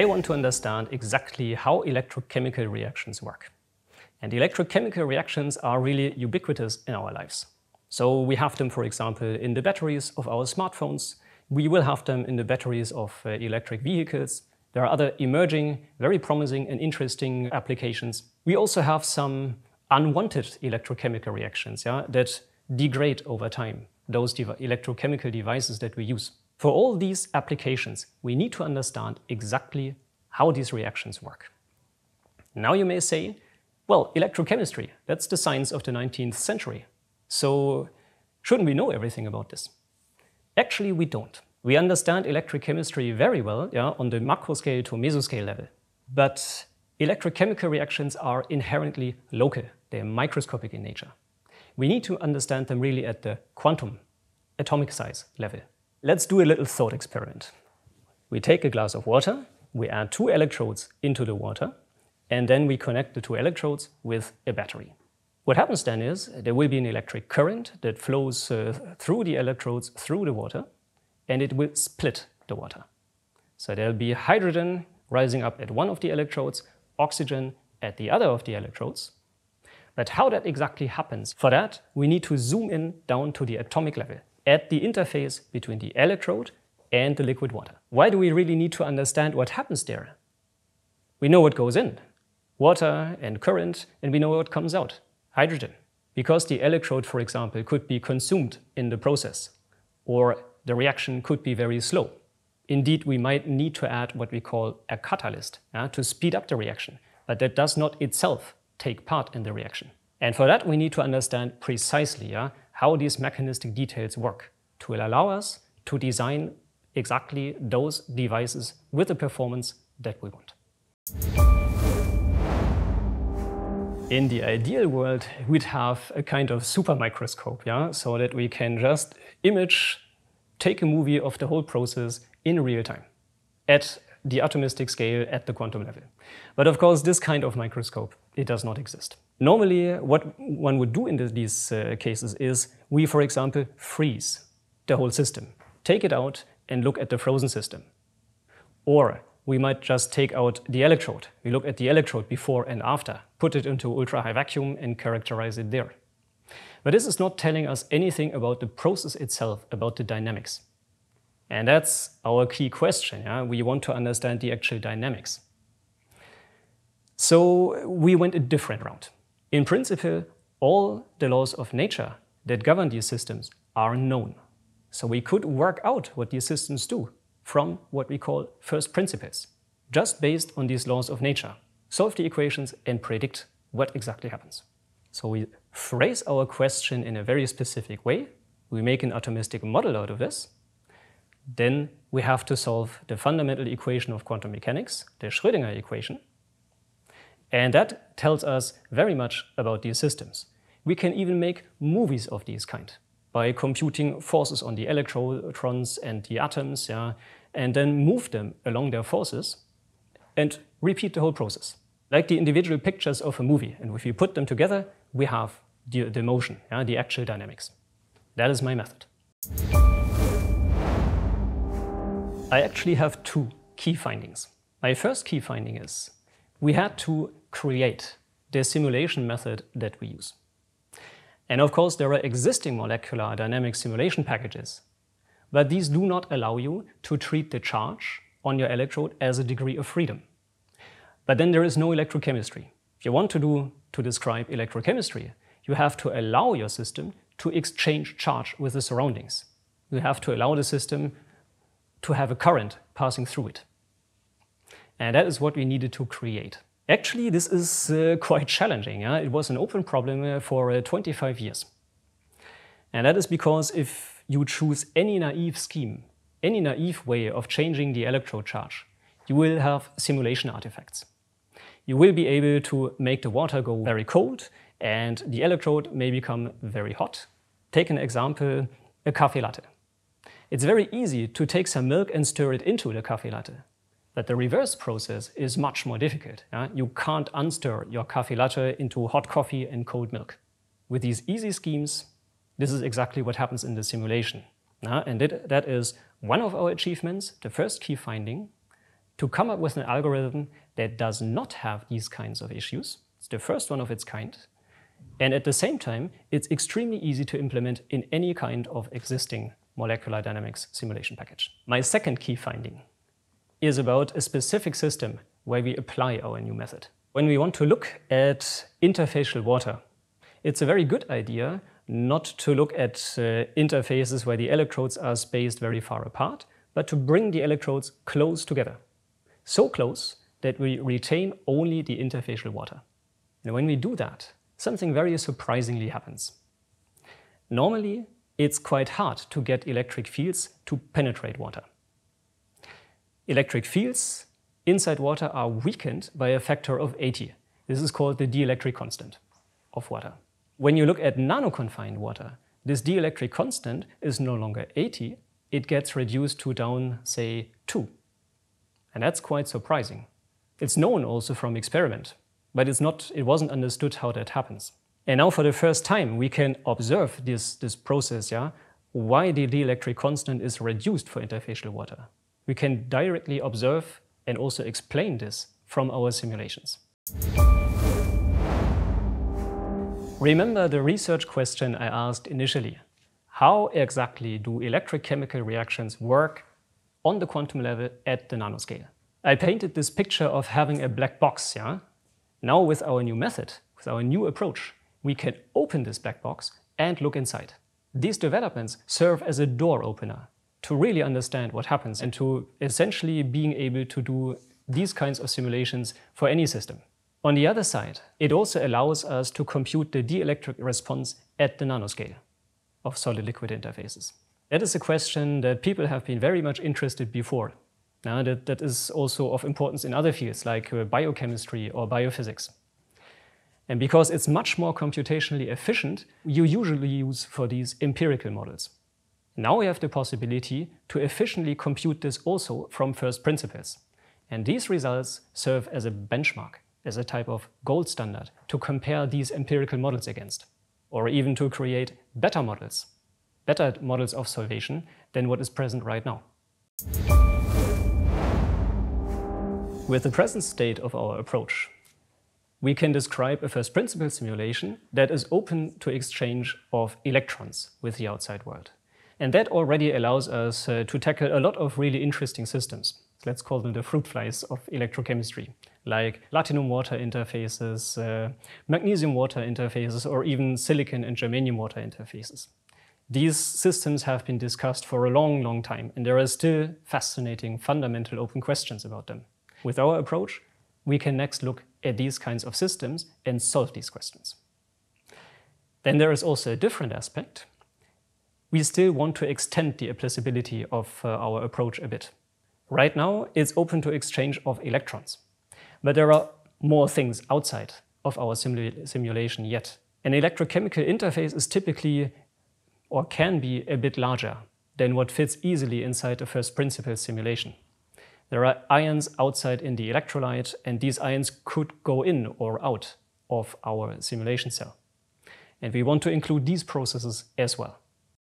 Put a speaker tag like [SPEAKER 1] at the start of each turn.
[SPEAKER 1] I want to understand exactly how electrochemical reactions work. And electrochemical reactions are really ubiquitous in our lives. So we have them, for example, in the batteries of our smartphones. We will have them in the batteries of uh, electric vehicles. There are other emerging, very promising and interesting applications. We also have some unwanted electrochemical reactions yeah, that degrade over time, those electrochemical devices that we use. For all these applications, we need to understand exactly how these reactions work. Now you may say, well, electrochemistry, that's the science of the 19th century. So shouldn't we know everything about this? Actually, we don't. We understand electrochemistry very well yeah, on the macro scale to mesoscale level. But electrochemical reactions are inherently local. They're microscopic in nature. We need to understand them really at the quantum, atomic size level. Let's do a little thought experiment. We take a glass of water, we add two electrodes into the water, and then we connect the two electrodes with a battery. What happens then is there will be an electric current that flows uh, through the electrodes through the water, and it will split the water. So there'll be hydrogen rising up at one of the electrodes, oxygen at the other of the electrodes. But how that exactly happens, for that we need to zoom in down to the atomic level at the interface between the electrode and the liquid water. Why do we really need to understand what happens there? We know what goes in, water and current, and we know what comes out, hydrogen. Because the electrode, for example, could be consumed in the process, or the reaction could be very slow. Indeed, we might need to add what we call a catalyst yeah, to speed up the reaction, but that does not itself take part in the reaction. And for that, we need to understand precisely yeah, how these mechanistic details work to allow us to design exactly those devices with the performance that we want. In the ideal world, we'd have a kind of super microscope, yeah, so that we can just image, take a movie of the whole process in real time at the atomistic scale at the quantum level. But of course, this kind of microscope it does not exist. Normally, what one would do in these uh, cases is we, for example, freeze the whole system, take it out and look at the frozen system. Or we might just take out the electrode. We look at the electrode before and after, put it into ultra-high vacuum and characterize it there. But this is not telling us anything about the process itself, about the dynamics. And that's our key question. Yeah? We want to understand the actual dynamics. So we went a different route. In principle, all the laws of nature that govern these systems are known. So we could work out what these systems do from what we call first principles, just based on these laws of nature, solve the equations and predict what exactly happens. So we phrase our question in a very specific way, we make an atomistic model out of this, then we have to solve the fundamental equation of quantum mechanics, the Schrödinger equation, and that tells us very much about these systems. We can even make movies of these kind by computing forces on the electrons and the atoms, yeah, and then move them along their forces and repeat the whole process. Like the individual pictures of a movie, and if you put them together, we have the, the motion, yeah, the actual dynamics. That is my method. I actually have two key findings. My first key finding is we had to create the simulation method that we use. And of course, there are existing molecular dynamic simulation packages, but these do not allow you to treat the charge on your electrode as a degree of freedom. But then there is no electrochemistry. If you want to do to describe electrochemistry, you have to allow your system to exchange charge with the surroundings. You have to allow the system to have a current passing through it. And that is what we needed to create. Actually, this is uh, quite challenging. Yeah? It was an open problem uh, for uh, 25 years. And that is because if you choose any naive scheme, any naive way of changing the electrode charge, you will have simulation artifacts. You will be able to make the water go very cold and the electrode may become very hot. Take an example, a coffee latte. It's very easy to take some milk and stir it into the coffee latte. That the reverse process is much more difficult. Yeah? You can't unstir your cafe latte into hot coffee and cold milk. With these easy schemes, this is exactly what happens in the simulation. Yeah? And it, that is one of our achievements, the first key finding, to come up with an algorithm that does not have these kinds of issues. It's the first one of its kind. And at the same time, it's extremely easy to implement in any kind of existing molecular dynamics simulation package. My second key finding is about a specific system where we apply our new method. When we want to look at interfacial water, it's a very good idea not to look at uh, interfaces where the electrodes are spaced very far apart, but to bring the electrodes close together. So close that we retain only the interfacial water. And when we do that, something very surprisingly happens. Normally, it's quite hard to get electric fields to penetrate water. Electric fields inside water are weakened by a factor of 80. This is called the dielectric constant of water. When you look at nanoconfined water, this dielectric constant is no longer 80, it gets reduced to down, say, 2. And that's quite surprising. It's known also from experiment, but it's not, it wasn't understood how that happens. And now for the first time we can observe this, this process, yeah, why the dielectric constant is reduced for interfacial water we can directly observe and also explain this from our simulations. Remember the research question I asked initially. How exactly do electrochemical reactions work on the quantum level at the nanoscale? I painted this picture of having a black box, yeah? Now with our new method, with our new approach, we can open this black box and look inside. These developments serve as a door opener to really understand what happens and to essentially being able to do these kinds of simulations for any system. On the other side, it also allows us to compute the dielectric response at the nanoscale of solid-liquid interfaces. That is a question that people have been very much interested before. Now, that, that is also of importance in other fields like uh, biochemistry or biophysics. And because it's much more computationally efficient, you usually use for these empirical models. Now we have the possibility to efficiently compute this also from first principles. And these results serve as a benchmark, as a type of gold standard to compare these empirical models against, or even to create better models, better models of solvation than what is present right now. With the present state of our approach, we can describe a first principle simulation that is open to exchange of electrons with the outside world. And that already allows us uh, to tackle a lot of really interesting systems. Let's call them the fruit flies of electrochemistry, like latinum water interfaces, uh, magnesium water interfaces, or even silicon and germanium water interfaces. These systems have been discussed for a long, long time, and there are still fascinating fundamental open questions about them. With our approach, we can next look at these kinds of systems and solve these questions. Then there is also a different aspect, we still want to extend the applicability of uh, our approach a bit. Right now, it's open to exchange of electrons. But there are more things outside of our simulation yet. An electrochemical interface is typically or can be a bit larger than what fits easily inside a first principle simulation. There are ions outside in the electrolyte, and these ions could go in or out of our simulation cell. And we want to include these processes as well.